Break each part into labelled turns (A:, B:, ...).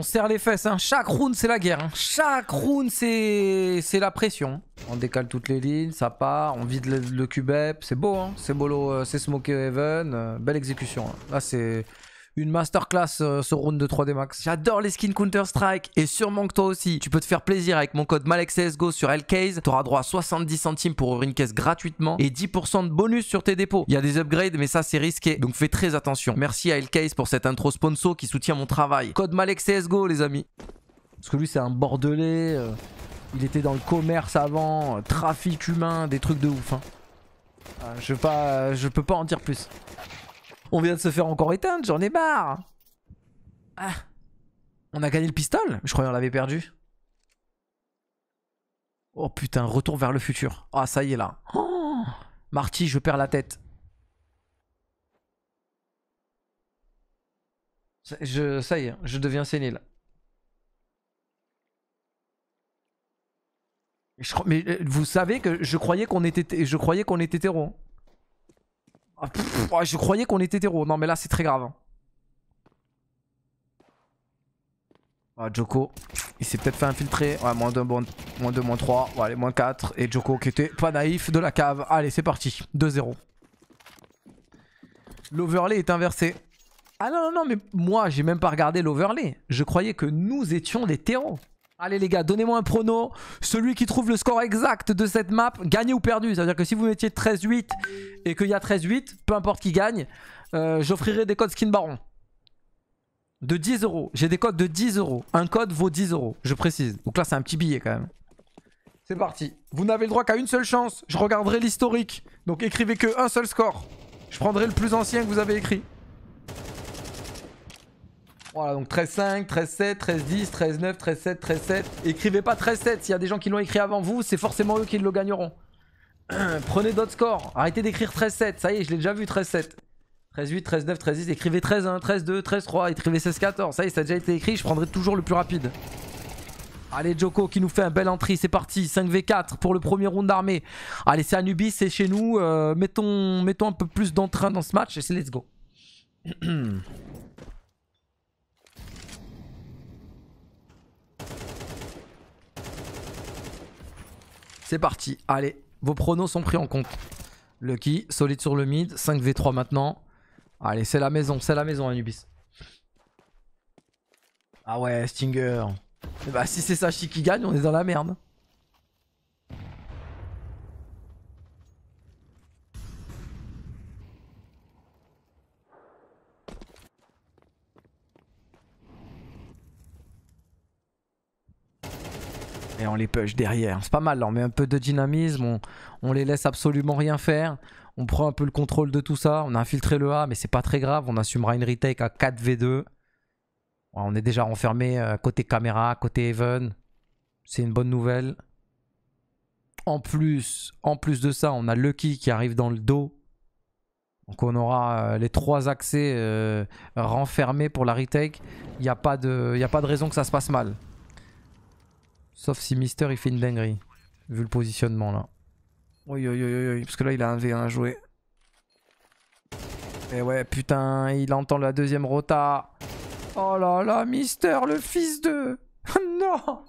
A: On serre les fesses, hein. chaque round c'est la guerre, hein. chaque round c'est la pression. On décale toutes les lignes, ça part, on vide le, cubep, c'est beau, hein. c'est bolo, euh, c'est smoke heaven, euh, belle exécution. Hein. Là c'est une masterclass sur euh, ce round de 3D Max. J'adore les skins Counter-Strike et sûrement que toi aussi, tu peux te faire plaisir avec mon code MalexCSGO sur Tu auras droit à 70 centimes pour ouvrir une caisse gratuitement et 10% de bonus sur tes dépôts. Il y a des upgrades, mais ça c'est risqué, donc fais très attention. Merci à LKs pour cette intro sponsor qui soutient mon travail. Code MalexCSGO les amis. Parce que lui c'est un bordelais, euh, il était dans le commerce avant, euh, trafic humain, des trucs de ouf. Hein. je, pas, je peux pas en dire plus. On vient de se faire encore éteindre, j'en ai marre. Ah. On a gagné le pistol Je croyais qu'on l'avait perdu. Oh putain, retour vers le futur. Ah, ça y est là. Marty, je perds la tête. Je, ça y est, je deviens sénile. mais euh, vous savez que je croyais qu'on était, je croyais qu'on était hétéro. Ah, je croyais qu'on était hétéro. Non, mais là, c'est très grave. Hein. Ah, Joko, il s'est peut-être fait infiltrer. moins 2, moins, moins 3. allez, moins 4. Et Joko qui était pas naïf de la cave. Allez, c'est parti. 2-0. L'overlay est inversé. Ah non, non, non, mais moi, j'ai même pas regardé l'overlay. Je croyais que nous étions des terreaux. Allez les gars, donnez-moi un prono. Celui qui trouve le score exact de cette map, gagné ou perdu. C'est à dire que si vous mettiez 13-8 et qu'il y a 13-8, peu importe qui gagne, euh, j'offrirai des codes skin baron. De 10 euros. J'ai des codes de 10 euros. Un code vaut 10 euros, je précise. Donc là, c'est un petit billet quand même. C'est parti. Vous n'avez le droit qu'à une seule chance. Je regarderai l'historique. Donc écrivez que un seul score. Je prendrai le plus ancien que vous avez écrit. Voilà, donc 13-5, 13-7, 13-10, 13-9, 13-7, 13-7. Écrivez pas 13-7, s'il y a des gens qui l'ont écrit avant vous, c'est forcément eux qui le gagneront. Prenez d'autres scores, arrêtez d'écrire 13-7, ça y est, je l'ai déjà vu 13-7. 13-8, 13-9, 13-10, écrivez 13-1, 13-2, 13-3, écrivez 16-14, ça y est, ça a déjà été écrit, je prendrai toujours le plus rapide. Allez Joko qui nous fait un bel entrée, c'est parti, 5v4 pour le premier round d'armée. Allez c'est Anubis, c'est chez nous, euh, mettons, mettons un peu plus d'entrain dans ce match et c'est let's go. C'est parti. Allez, vos pronos sont pris en compte. Lucky, solide sur le mid. 5v3 maintenant. Allez, c'est la maison, c'est la maison, Anubis. Ah ouais, Stinger. Eh bah, si c'est ça qui gagne, on est dans la merde. Et on les push derrière. C'est pas mal, là. on met un peu de dynamisme, on, les laisse absolument rien faire. On prend un peu le contrôle de tout ça. On a infiltré le A, mais c'est pas très grave. On assumera une retake à 4v2. On est déjà renfermé euh, côté caméra, côté Even. C'est une bonne nouvelle. En plus, en plus de ça, on a Lucky qui arrive dans le dos. Donc on aura euh, les trois accès euh, renfermés pour la retake. Il n'y a, a pas de raison que ça se passe mal. Sauf si Mister il fait une dinguerie. Vu le positionnement là. Oui, oui, oui, oui, parce que là il a un V1 à jouer. Et eh ouais, putain, il entend la deuxième rota. Oh là là, Mister, le fils de... non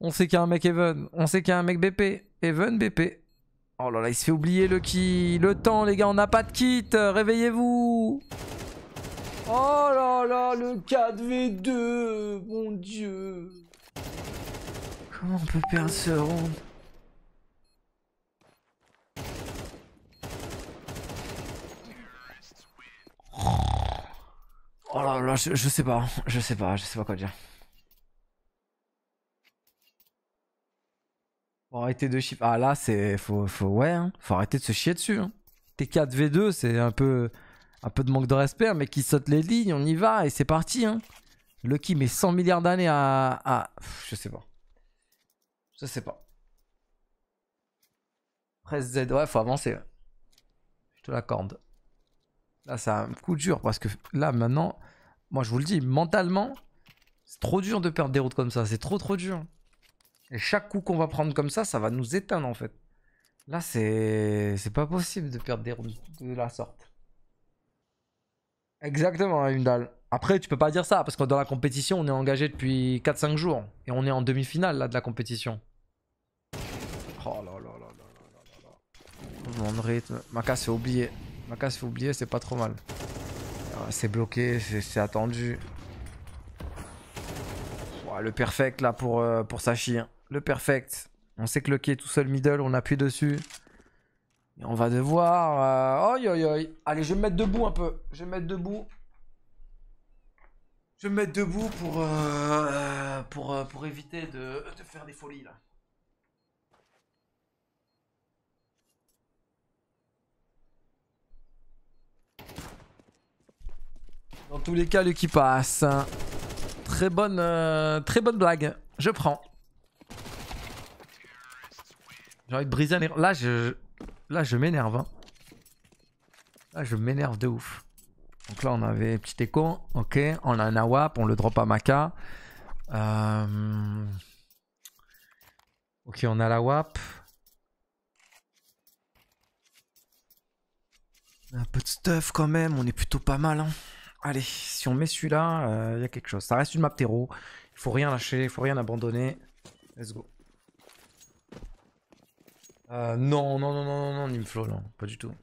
A: On sait qu'il y a un mec Even. On sait qu'il y a un mec BP. Even, BP. Oh là là, il se fait oublier le qui Le temps, les gars, on n'a pas de kit. Réveillez-vous. Oh là là, le 4v2, mon dieu. Comment on peut perdre ce round Oh là là, je, sais pas, je sais pas, je sais pas quoi dire. Faut arrêter de chier. Ah là, c'est. Faut, faut, ouais, hein. faut arrêter de se chier dessus. Hein. T4v2, c'est un peu un peu de manque de respect, hein, mais qui saute les lignes, on y va et c'est parti. Hein. Lucky met 100 milliards d'années à, Je sais pas. Je sais pas. Presse Z, ouais, faut avancer. Je te l'accorde. Là, c'est un coup dur parce que là, maintenant, moi, je vous le dis, mentalement, c'est trop dur de perdre des routes comme ça. C'est trop, trop dur. Et chaque coup qu'on va prendre comme ça, ça va nous éteindre en fait. Là, c'est pas possible de perdre des routes de la sorte. Exactement, une dalle. Après, tu peux pas dire ça, parce que dans la compétition, on est engagé depuis 4-5 jours. Et on est en demi-finale, là, de la compétition. Oh là là là là là là Mon rythme. Maka casse oublié. Maka casse oublié, c'est pas trop mal. Ah, c'est bloqué, c'est attendu. le perfect, là, pour, euh, pour Sachi. Hein. Le perfect. On sait que le quai est tout seul middle, on appuie dessus. Et on va devoir... Euh, oi, oi, Allez, je vais me mettre debout un peu. Je vais me mettre debout. Je vais me mettre debout pour, euh, euh, pour, pour éviter de, de faire des folies, là. Dans tous les cas, le qui passe. Hein. Très bonne, très bonne blague. Je prends. J'ai envie de briser un... Là, je... Là, je m'énerve. Hein. Là, je m'énerve de ouf. Donc là, on avait petit écho. Ok, on a un AWAP, on le drop à Maca. Euh, ok, on a la WAP. Un peu de stuff quand même, on est plutôt pas mal. Hein. Allez, si on met celui-là, il euh, y a quelque chose. Ça reste une map terreau. Il faut rien lâcher, il faut rien abandonner. Let's go. Euh, non non, non, non, non, non, Nimflo, non, hein, pas du tout.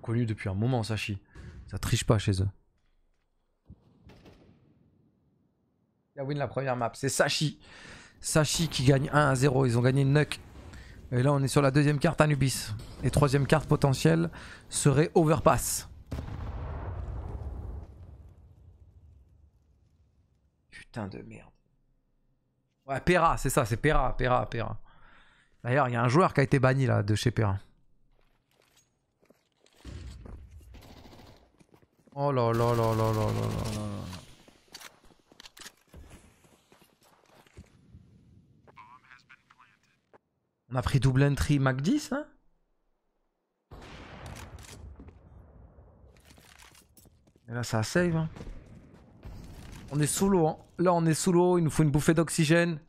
A: Connu depuis un moment, Sachi. Ça triche pas chez eux. a win la première map, c'est Sachi. Sachi qui gagne 1 à 0, ils ont gagné une nuck. Et là on est sur la deuxième carte Anubis. Et troisième carte potentielle serait Overpass. Putain de merde. Ouais, Pera, c'est ça, c'est Pera, Pera, Pera. D'ailleurs, il y a un joueur qui a été banni là de chez Pera. Oh là là là là là là là là. On a pris double entry Mac 10 hein Et là ça save hein. On est sous l'eau. Hein. Là, on est sous l'eau. Il nous faut une bouffée d'oxygène.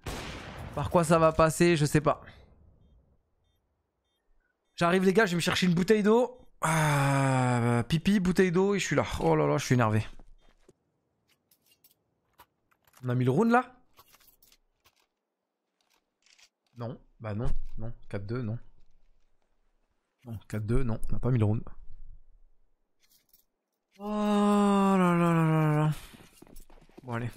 A: Par quoi ça va passer Je sais pas. J'arrive, les gars. Je vais me chercher une bouteille d'eau. Ah, pipi, bouteille d'eau. Et je suis là. Oh là là, je suis énervé. On a mis le round là Non. Bah non. Non. 4-2, non. Non, 4-2, non. On n'a pas mis le round. Oh là là là là là. Bon allez.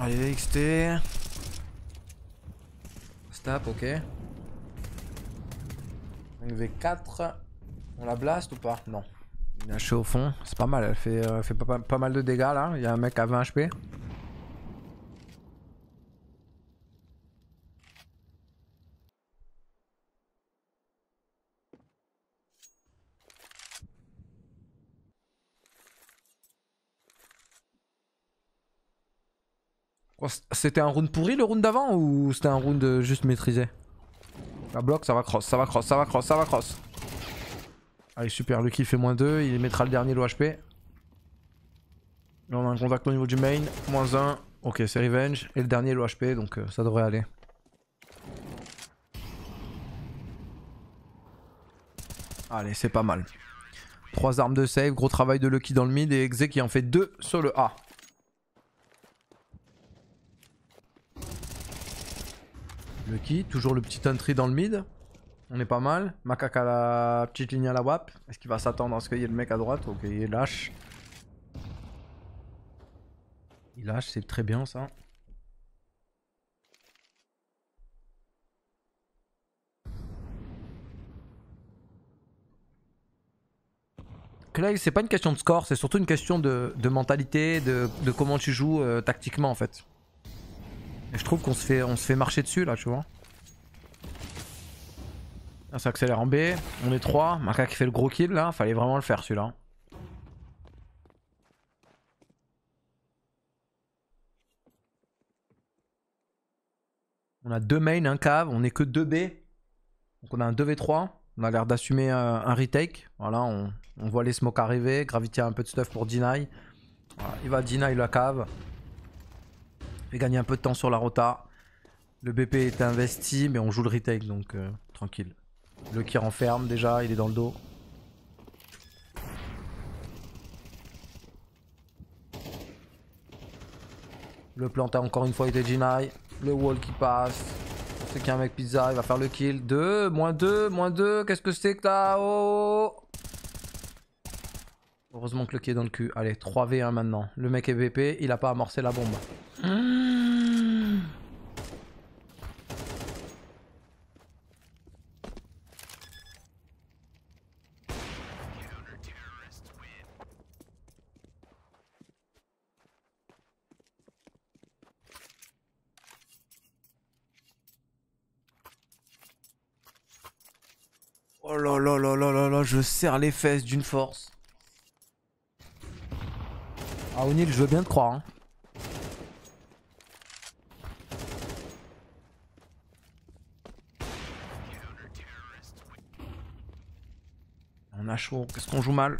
A: Allez, XT. Stop, ok. 5v4. On la blast ou pas Non. Il a chaud au fond. C'est pas mal, elle fait, euh, fait pas, pas, mal de dégâts là. Il y a un mec à 20 HP. C'était un round pourri le round d'avant ou c'était un round euh, juste maîtrisé La bloc, ça va cross, ça va cross, ça va cross, ça va cross. Allez, super, Lucky fait moins 2, il mettra le dernier low HP. on a un contact au niveau du main, moins 1. Ok, c'est revenge. Et le dernier low HP, donc euh, ça devrait aller. Allez, c'est pas mal. 3 armes de save, gros travail de Lucky dans le mid et Exe qui en fait 2 sur le A. qui toujours le petit entry dans le mid. On est pas mal. Macaque à la petite ligne à la WAP. Est-ce qu'il va s'attendre à ce qu'il y ait le mec à droite Ok, il lâche. Il lâche, c'est très bien ça. Clay, c'est pas une question de score, c'est surtout une question de, mentalité, de, comment tu joues euh, tactiquement en fait. Je trouve qu'on se fait, on se fait marcher dessus là, tu vois. ça en B. On est 3. Maka qui fait le gros kill là. Fallait vraiment le faire celui-là. On a deux mains, un cave. On est que 2 B. Donc on a un 2v3. On a l'air d'assumer euh, un retake. Voilà, on, voit les smokes arriver. Gravity un peu de stuff pour deny. il va deny la cave. J'ai gagner un peu de temps sur la rota. Le BP est investi, mais on joue le retake, donc euh, tranquille. Le qui renferme déjà, il est dans le dos. Le plant encore une fois est Jinai. Le wall qui passe. C'est qu'il a un mec pizza, il va faire le kill. 2, moins 2, moins 2. Qu'est-ce que c'est que t'as oh, oh, oh Heureusement que le qui est dans le cul. Allez, 3v1 maintenant. Le mec est BP, il a pas amorcé la bombe. là là là je serre les fesses d'une force. Ah O'Neill, je veux bien te croire. Hein. On a chaud, qu'est-ce qu'on joue mal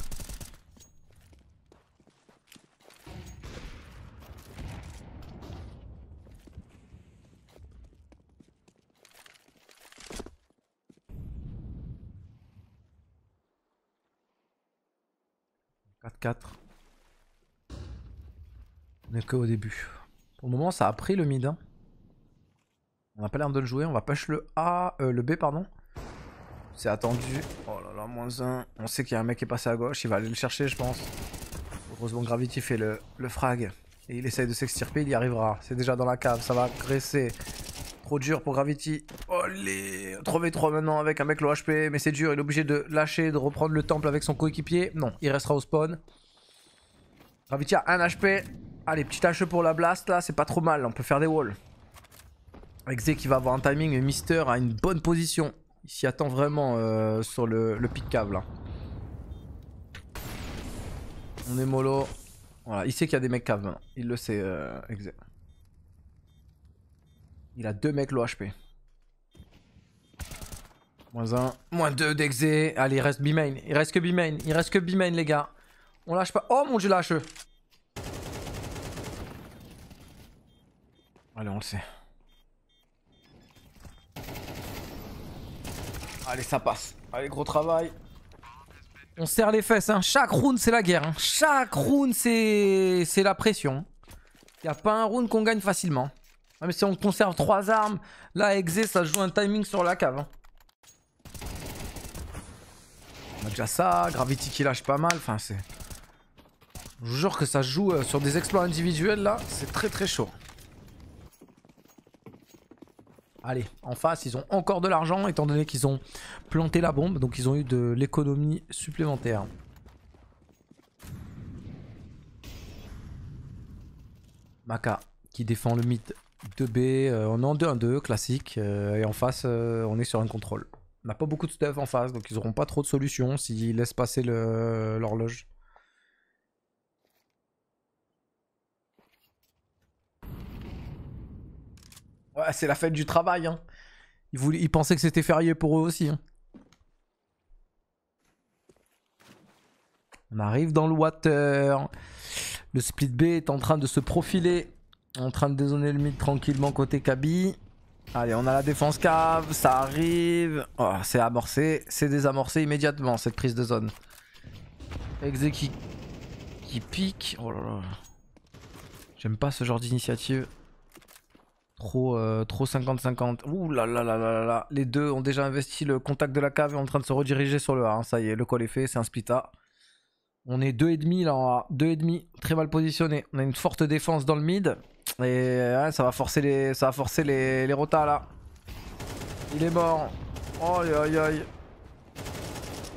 A: 4. On est que au début. Pour le moment, ça a pris le mid. Hein. On n'a pas l'air de le jouer. On va push le A, euh, le B, pardon. C'est attendu. Oh là là, moins 1. On sait qu'il y a un mec qui est passé à gauche. Il va aller le chercher, je pense. Heureusement, Gravity fait le, frag. Et il essaye de s'extirper. Il y arrivera. C'est déjà dans la cave. Ça va graisser trop dur pour Gravity. Oh les 3v3 maintenant avec un mec low HP, mais c'est dur, il est obligé de lâcher, de reprendre le temple avec son coéquipier. Non, il restera au spawn. Gravity a 1 HP. Allez, petit HE pour la blast là, c'est pas trop mal, on peut faire des walls. Exe qui va avoir un timing, Mister a une bonne position. Il s'y attend vraiment euh, sur le, le pic cave là. Hein. On est mollo. Voilà, il sait qu'il y a des mecs cave, Il le sait, euh, il a deux mecs low HP. Moins un. moins deux, d'exé. Allez, il reste B-main. Il reste que b Il reste que b les gars. On lâche pas. Oh mon dieu, lâche Allez, on le sait. Allez, ça passe. Allez, gros travail. On serre les fesses. Hein. Chaque round, c'est la guerre. Hein. Chaque round, c'est la pression. Il a pas un round qu'on gagne facilement. Ah, mais si on conserve trois armes, là, Exe, ça joue un timing sur la cave. Hein. On a déjà ça, Gravity qui lâche pas mal, enfin c'est... Je vous jure que ça joue euh, sur des exploits individuels là, c'est très très chaud. Allez, en face, ils ont encore de l'argent étant donné qu'ils ont planté la bombe, donc ils ont eu de l'économie supplémentaire. Maka qui défend le mythe 2B, euh, on est en 2-1-2, classique, euh, et en face, euh, on est sur un contrôle. On n'a pas beaucoup de stuff en face, donc ils n'auront pas trop de solutions s'ils laissent passer l'horloge. Ouais, c'est la fête du travail. Hein. Ils, pensaient que c'était férié pour eux aussi. Hein. On arrive dans le water. Le split B est en train de se profiler. En train de dézoner le mid tranquillement côté Kaby. Allez, on a la défense cave, ça arrive. Oh, c'est amorcé, c'est désamorcé immédiatement cette prise de zone. Exe qui, pique. Oh là là. J'aime pas ce genre d'initiative. Trop euh, trop 50-50. Ouh là là là là là Les deux ont déjà investi le contact de la cave et en train de se rediriger sur le A. Ça y est, le call est fait, c'est un split A. On est 2,5 là en A. 2,5, très mal positionné. On a une forte défense dans le mid. Et euh, ça va forcer les, ça forcer les, rotas là. Il est mort. Oh, aïe aïe aïe.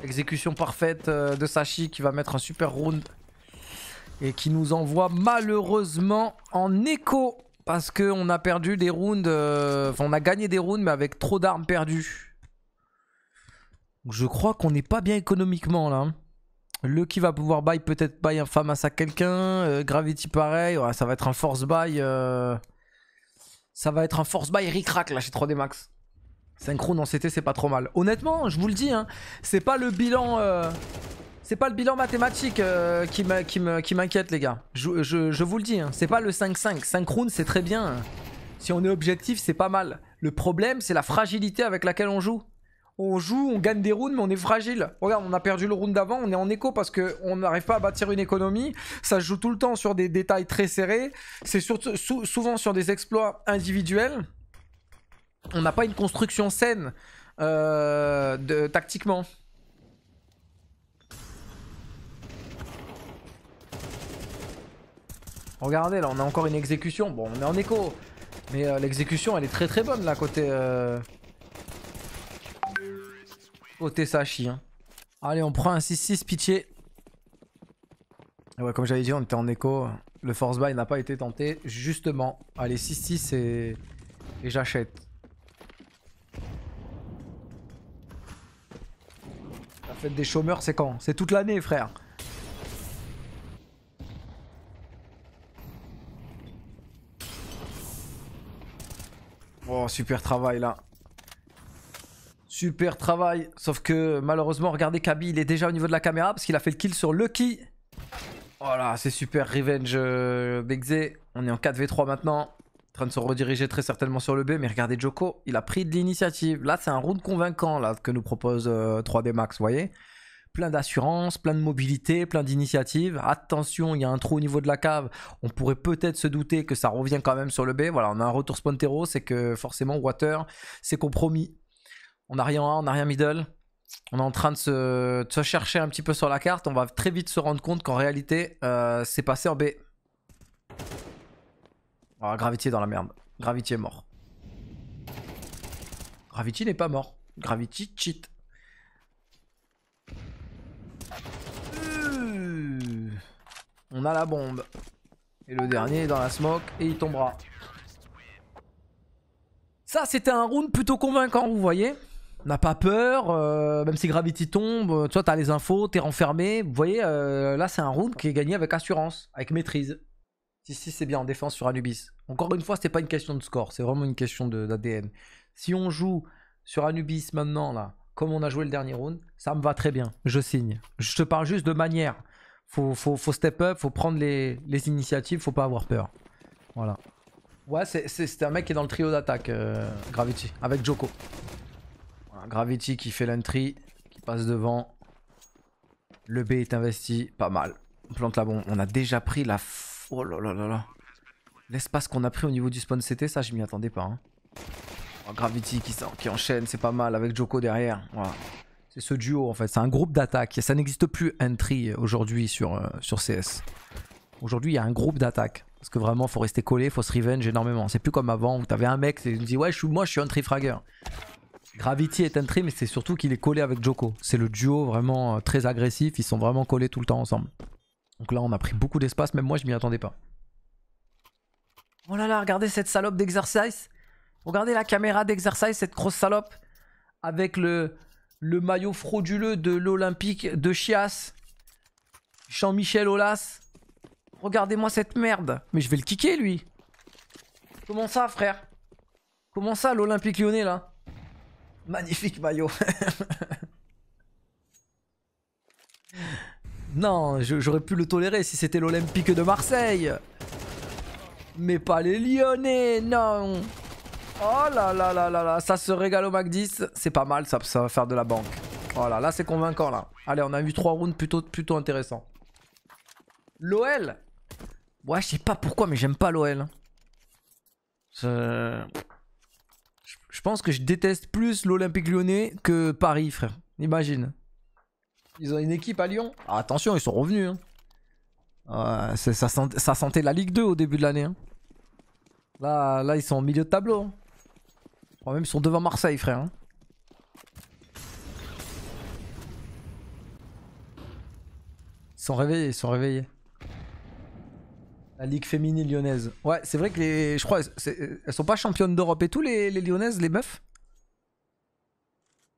A: Exécution parfaite euh, de Sachi qui va mettre un super round. Et qui nous envoie malheureusement en écho. Parce qu'on a perdu des rounds. Euh, enfin, on a gagné des rounds, mais avec trop d'armes perdues. Je crois qu'on n'est pas bien économiquement là. Hein. Le qui va pouvoir buy, peut-être buy femme à quelqu'un. Euh, Gravity pareil, ça va être un force buy. Euh, ça va être un force buy ricrac là chez 3D Max. Synchrone en CT c'est pas trop mal. Honnêtement, je vous le dis, hein, c'est pas le bilan... Euh, c'est pas le bilan mathématique qui m'inquiète les gars. Je, vous le dis, hein, c'est pas le 5-5. Synchrone c'est très bien. Hein. Si on est objectif c'est pas mal. Le problème c'est la fragilité avec laquelle on joue on joue, on gagne des rounds, mais on est fragile. Regarde, on a perdu le round d'avant, on est en écho parce qu'on n'arrive pas à bâtir une économie. Ça se joue tout le temps sur des détails très serrés. C'est souvent sur des exploits individuels. On n'a pas une construction saine euh, de, tactiquement. Regardez, là, on a encore une exécution. Bon, on est en écho. Mais euh, l'exécution, elle est très très bonne, là, côté... Euh, ôter ça hein. Allez, on prend un 6-6, pitié. ouais, comme j'avais dit, on était en écho. Le force buy n'a pas été tenté, justement. Allez, 6-6 et j'achète. La fête des chômeurs, c'est quand C'est toute l'année, frère. Oh, super travail là. Super travail. Sauf que malheureusement, regardez Kabi. il est déjà au niveau de la caméra parce qu'il a fait le kill sur Lucky. Voilà, c'est super revenge euh, Bexé. On est en 4v3 maintenant. En train de se rediriger très certainement sur le B. Mais regardez Joko, il a pris de l'initiative. Là, c'est un round convaincant là, que nous propose 3D euh, Max, vous voyez plein d'assurance, plein de mobilité, plein d'initiative. Attention, il y a un trou au niveau de la cave. On pourrait peut-être se douter que ça revient quand même sur le B. Voilà, on a un retour Spontero, c'est que forcément Water s'est compromis on n'a rien on n'a rien middle. On est en train de se, chercher un petit peu sur la carte. On va très vite se rendre compte qu'en réalité, euh, c'est passé en B. Ah, Gravity est dans la merde. Gravity est mort. Gravity n'est pas mort. Gravity cheat. Euh. on a la bombe. Et le dernier est dans la smoke et il tombera. Ça, c'était un round plutôt convaincant, vous voyez n'a pas peur, euh, même si Gravity tombe, euh, tu vois, t'as les infos, t'es renfermé. Vous voyez, euh, là, c'est un round qui est gagné avec assurance, avec maîtrise. Si, si, c'est bien en défense sur Anubis. Encore une fois, c'est pas une question de score, c'est vraiment une question d'ADN. Si on joue sur Anubis maintenant, là, comme on a joué le dernier round, ça me va très bien. Je signe. Je te parle juste de manière. Faut, faut, step up, faut prendre les, les initiatives, faut pas avoir peur. Voilà. Ouais, c'est un mec qui est dans le trio d'attaque, Gravity, avec Joko. Gravity qui fait l'entry, qui passe devant. Le B est investi, pas mal. On plante la bombe. On a déjà pris la... F... Oh là là là là. L'espace qu'on a pris au niveau du spawn CT, ça je m'y attendais pas. Hein. Oh, Gravity qui, qui enchaîne, c'est pas mal avec Joko derrière. Voilà. C'est ce duo en fait, c'est un groupe d'attaque. Ça n'existe plus entry aujourd'hui sur, euh, sur CS. Aujourd'hui il y a un groupe d'attaque. Parce que vraiment faut rester collé, faut se revenge énormément. C'est plus comme avant où t'avais un mec il me dit ouais je suis, moi je suis entry fragger. Gravity est entré, mais c'est surtout qu'il est collé avec Joko. C'est le duo vraiment euh, très agressif, ils sont vraiment collés tout le temps ensemble. Donc là, on a pris beaucoup d'espace, même moi, je m'y attendais pas. Oh là là, regardez cette salope d'exercice. Regardez la caméra d'exercice, cette grosse salope. Avec le, le maillot frauduleux de l'Olympique de Chias. Jean-Michel Olas. Regardez-moi cette merde. Mais je vais le kicker, lui. Comment ça, frère Comment ça, l'Olympique lyonnais, là Magnifique maillot. non, j'aurais pu le tolérer si c'était l'Olympique de Marseille. Mais pas les Lyonnais, non. Oh là là là là là, ça se régale au Mac 10. C'est pas mal ça, va faire de la banque. Voilà, là c'est convaincant là. Allez, on a eu trois rounds plutôt, plutôt intéressants. L'OL Ouais, je sais pas pourquoi, mais j'aime pas l'OL. Je pense que je déteste plus l'Olympique lyonnais que Paris, frère. Imagine. Ils ont une équipe à Lyon. Ah, attention, ils sont revenus. Hein. ça, sentait la Ligue 2 au début de l'année. Hein. Là, là, ils sont au milieu de tableau. Hein. même, ils sont devant Marseille, frère. Ils sont réveillés, ils sont réveillés. La Ligue féminine lyonnaise. Ouais, c'est vrai que les. Je crois, elles sont pas championnes d'Europe et tout, les, lyonnaises, les meufs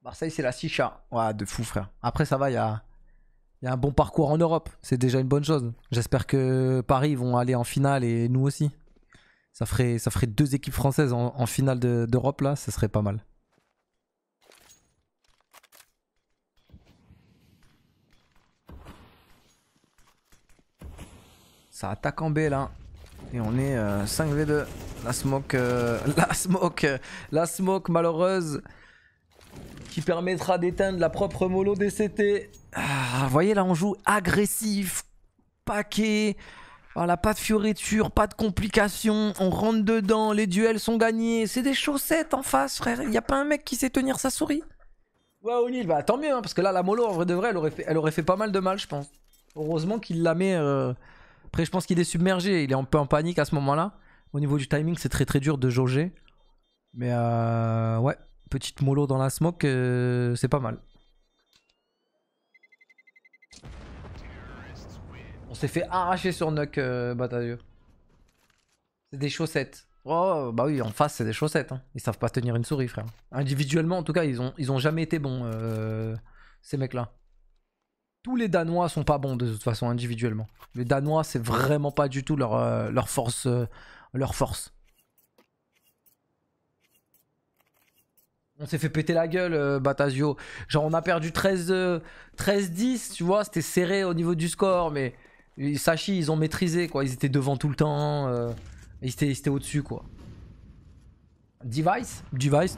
A: Marseille, c'est la Sicha. Ouais, de fou, frère. Après, ça va, il y a, un bon parcours en Europe. C'est déjà une bonne chose. J'espère que Paris vont aller en finale et nous aussi. Ça ferait, ça ferait deux équipes françaises en, finale d'Europe, là. Ce serait pas mal. Ça attaque en B là. Et on est 5v2. Euh, la smoke, euh, la smoke, euh, la smoke malheureuse qui permettra d'éteindre la propre mollo DCT. Ah, voyez là on joue agressif, paquet. Voilà, pas de fioriture, pas de complications, on rentre dedans, les duels sont gagnés, c'est des chaussettes en face frère, il n'y a pas un mec qui sait tenir sa souris. Ouais O'Neill, bah tant mieux, hein, parce que là la mollo en vrai de vrai elle aurait fait, elle aurait fait pas mal de mal je pense. Heureusement qu'il la met... Après, je pense qu'il est submergé, il est un peu en panique à ce moment-là. Au niveau du timing, c'est très très dur de jauger. Mais euh, ouais, petite mollo dans la smoke, euh, c'est pas mal. On s'est fait arracher sur Nuck, euh, Batailleux. C'est des chaussettes. Oh, bah oui, en face, c'est des chaussettes. Hein. Ils savent pas tenir une souris, frère. Individuellement, en tout cas, ils ont, ils ont jamais été bons, euh, ces mecs-là tous les Danois sont pas bons de toute façon individuellement. Les Danois, c'est vraiment pas du tout leur, euh, leur force. Euh, leur force. On s'est fait péter la gueule, euh, Batazio. Genre, on a perdu 13-10, tu vois, c'était serré au niveau du score, mais Sachi, ils ont maîtrisé, quoi. Ils étaient devant tout le temps, ils étaient, au-dessus, quoi. Device Device,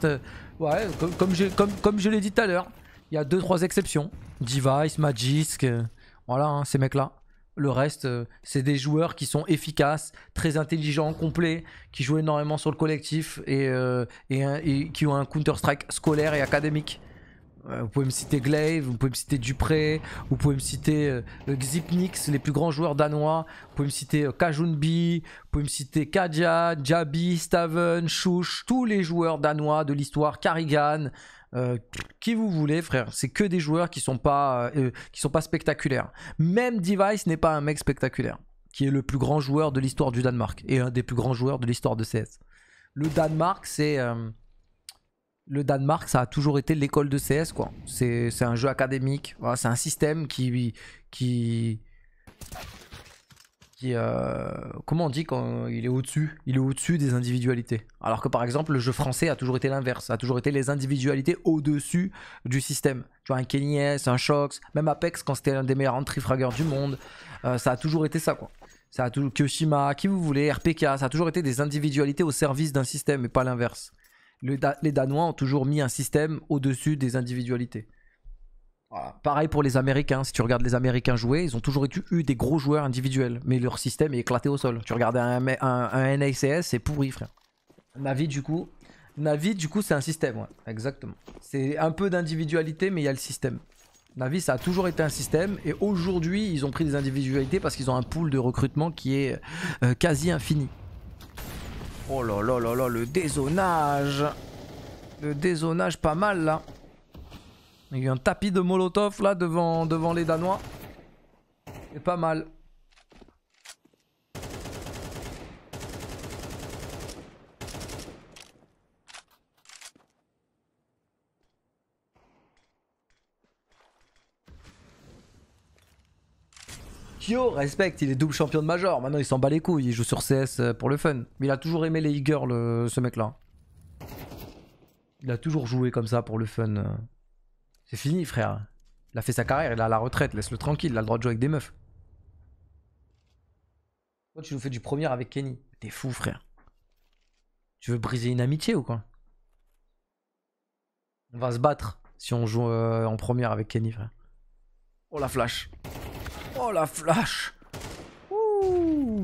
A: ouais, comme, comme, comme je l'ai dit tout à l'heure. Il y a 2-3 exceptions. Device, Magisk, euh, voilà, hein, ces mecs-là. Le reste, euh, c'est des joueurs qui sont efficaces, très intelligents, complets, qui jouent énormément sur le collectif et euh, qui ont un Counter-Strike scolaire et académique. Euh, vous pouvez me citer Glaive, vous pouvez me citer Dupré, vous pouvez me citer euh, Xipnix, les plus grands joueurs danois, vous pouvez me citer euh, Kajunbi, vous pouvez me citer Kadia, Jabi, Staven, Shush, tous les joueurs danois de l'histoire, Karigan, qui vous voulez, frère. C'est que des joueurs qui sont pas, sont pas spectaculaires. Même Device n'est pas un mec spectaculaire, qui est le plus grand joueur de l'histoire du Danemark et un des plus grands joueurs de l'histoire de CS. Le Danemark, c'est le Danemark, ça a toujours été l'école de CS, quoi. C'est un jeu académique, c'est un système qui... qui, qui euh, comment on dit quand il est au-dessus Il est au-dessus des individualités. Alors que par exemple, le jeu français a toujours été l'inverse, a toujours été les individualités au-dessus du système. Tu vois, un S, un Shox, même Apex, quand c'était l'un des meilleurs entry fraggers du monde, euh, ça a toujours été ça, quoi. Ça a toujours Kyoshima, qui vous voulez, RPK, ça a toujours été des individualités au service d'un système et pas l'inverse les Danois ont toujours mis un système au-dessus des individualités. Pareil pour les Américains. Si tu regardes les Américains jouer, ils ont toujours eu des gros joueurs individuels, mais leur système est éclaté au sol. Tu regardes un, NACS, c'est pourri, frère. Navi, du coup, Navi, du coup, c'est un système, exactement. C'est un peu d'individualité, mais il y a le système. Navi, ça a toujours été un système, et aujourd'hui, ils ont pris des individualités parce qu'ils ont un pool de recrutement qui est euh, quasi infini. Oh là là là là, le dézonage Le dézonage pas mal là. Il y a eu un tapis de Molotov là devant, devant les Danois. C'est pas mal. Yo respecte, il est double champion de Major. Maintenant, il s'en bat les couilles, il joue sur CS euh, pour le fun. Mais il a toujours aimé les e-girls, euh, ce mec-là. Il a toujours joué comme ça pour le fun. Euh. C'est fini, frère. Il a fait sa carrière, il a la retraite, laisse-le tranquille, il a le droit de jouer avec des meufs. Toi, tu nous fais du premier avec Kenny. T'es fou, frère. Tu veux briser une amitié ou quoi On va se battre si on joue en première avec Kenny, frère. Oh la flash Oh la flash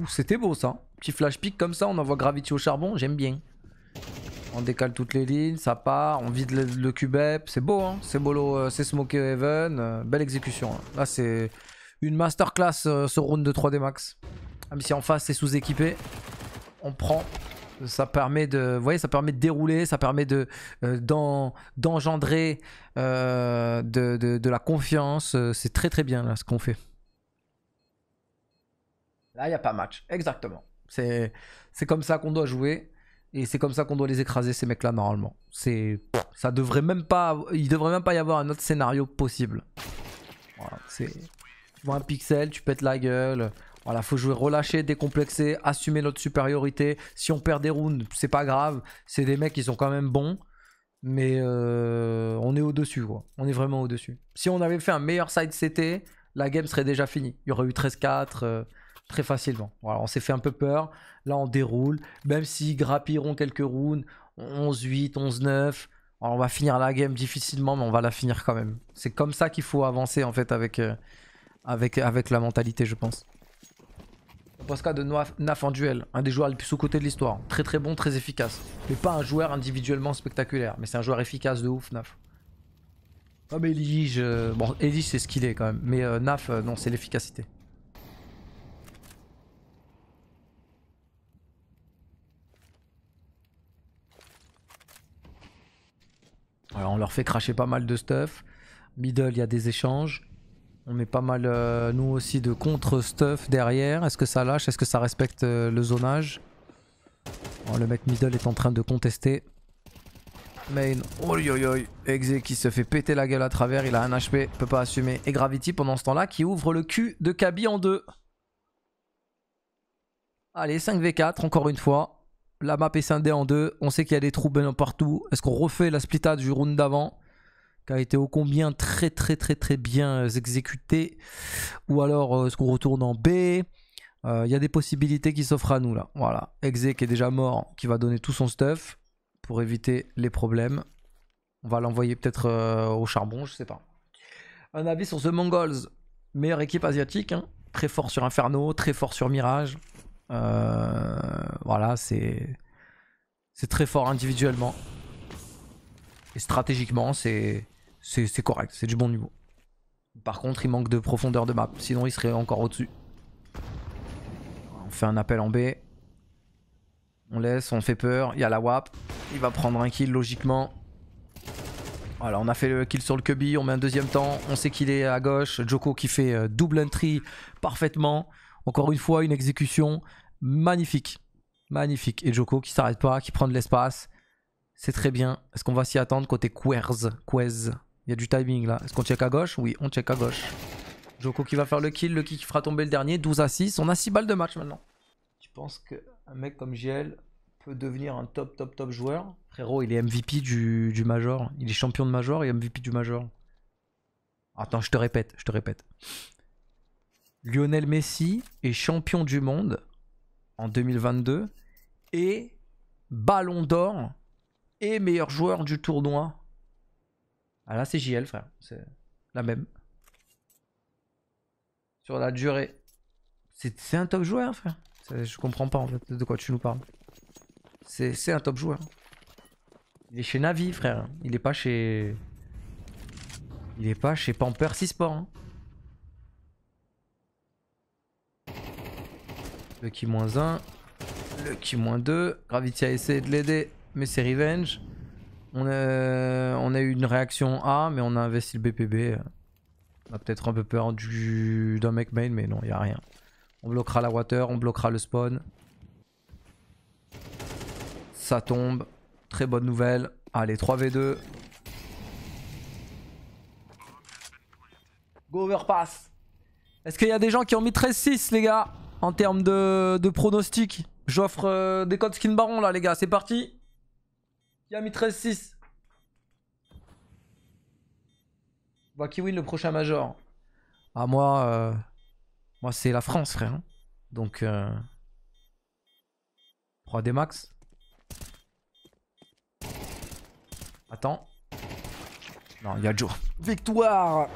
A: c'était beau ça. Petit flash pic comme ça, on envoie Gravity au charbon, j'aime bien. On décale toutes les lignes, ça part, on vide le, cubep, c'est beau hein. c'est bolo, euh, c'est smoke heaven, euh, belle exécution. Hein. Là c'est une masterclass euh, ce round de 3D max. Ah, Même si en face c'est sous-équipé, on prend. Ça permet de, vous voyez, ça permet de dérouler, ça permet de d'engendrer de, de, la confiance. C'est très très bien là ce qu'on fait. Là, il n'y a pas match. Exactement. C'est comme ça qu'on doit jouer. Et c'est comme ça qu'on doit les écraser, ces mecs-là, normalement. C'est. Ça devrait même pas. Il devrait même pas y avoir un autre scénario possible. Tu vois un pixel, tu pètes la gueule. Voilà, faut jouer relâché, décomplexé, assumer notre supériorité. Si on perd des rounds, c'est pas grave. C'est des mecs qui sont quand même bons. Mais euh, on est au-dessus, On est vraiment au-dessus. Si on avait fait un meilleur side CT, la game serait déjà finie. Il y aurait eu 13-4 très facilement. Voilà, on s'est fait un peu peur. Là, on déroule. Même s'ils grappilleront quelques rounds, 11-8, 11-9, on va finir la game difficilement, mais on va la finir quand même. C'est comme ça qu'il faut avancer en fait avec, euh, avec, avec la mentalité, je pense. cas de Naf en duel, un des joueurs les plus sous côtés de l'histoire. Très très bon, très efficace. Mais pas un joueur individuellement spectaculaire, mais c'est un joueur efficace de ouf, Naf. Comme mais Elige, euh, bon Elige c'est ce qu'il est quand même, mais euh, Naf, non c'est l'efficacité. on leur fait cracher pas mal de stuff. Middle, il y a des échanges. On met pas mal, euh, nous aussi, de contre-stuff derrière. Est-ce que ça lâche Est-ce que ça respecte euh, le zonage oh, Le mec middle est en train de contester. Main, oi oi oi, Exe qui se fait péter la gueule à travers, il a un HP, peut pas assumer. Et Gravity pendant ce temps-là qui ouvre le cul de Kabi en deux. Allez, 5v4 encore une fois la map est scindée en deux. On sait qu'il y a des trous partout. Est-ce qu'on refait la splitta du round d'avant qui a été ô combien très très très très bien euh, exécuté. Ou alors euh, est-ce qu'on retourne en B euh, Il y a des possibilités qui s'offrent à nous là. Voilà. Exe qui est déjà mort, qui va donner tout son stuff pour éviter les problèmes. On va l'envoyer peut-être au charbon, je sais pas. Un avis sur The Mongols. Meilleure équipe asiatique. Hein. Très fort sur Inferno, très fort sur Mirage. Euh, voilà, c'est c'est très fort individuellement. Et stratégiquement, c'est correct, c'est du bon niveau. Par contre, il manque de profondeur de map, sinon il serait encore au-dessus. On fait un appel en B. On laisse, on fait peur, il y a la WAP. Il va prendre un kill logiquement. Voilà, on a fait le kill sur le Cubby, on met un deuxième temps, on sait qu'il est à gauche. Joko qui fait euh, double entry parfaitement. Encore une fois, une exécution magnifique. Magnifique. Et Joko qui ne s'arrête pas, qui prend de l'espace. C'est très bien. Est-ce qu'on va s'y attendre côté Quers? Quez. Il y a du timing là. Est-ce qu'on check à gauche Oui, on check à gauche. Joko qui va faire le kill, le kill qui fera tomber le dernier. 12 à 6. On a 6 balles de match maintenant. Tu que qu'un mec comme GL peut devenir un top, top, top joueur. Frérot, il est MVP du, du Major. Il est champion de Major et MVP du Major. Attends, je te répète, je te répète. Lionel Messi est champion du monde en 2022 et ballon d'or et meilleur joueur du tournoi. Ah là, c'est JL, frère. C'est la même. Sur la durée. C'est un top joueur, frère. Je comprends pas, en fait, de quoi tu nous parles. C'est un top joueur. Il est chez Navi, frère. Il est pas chez... Il est pas chez Pamper Sport. Hein. qui moins 1. qui moins 2. Gravity a essayé de l'aider, mais c'est revenge. Euh, on a, eu une réaction A, mais on a investi le BPB. On a peut-être un peu peur du d'un mec main, mais non, il a rien. On bloquera la water, on bloquera le spawn. Ça tombe. Très bonne nouvelle. Allez, 3v2. Go overpass est-ce qu'il y a des gens qui ont mis 13-6, les gars En termes de, pronostic J'offre euh, des codes skin baron, là, les gars. C'est parti. Qui a mis 13-6 Bah, qui win le prochain Major Ah, moi... Euh, moi, c'est la France, frère. Hein. Donc... Euh... 3D max. Attends. Non, il y a Joe. Victoire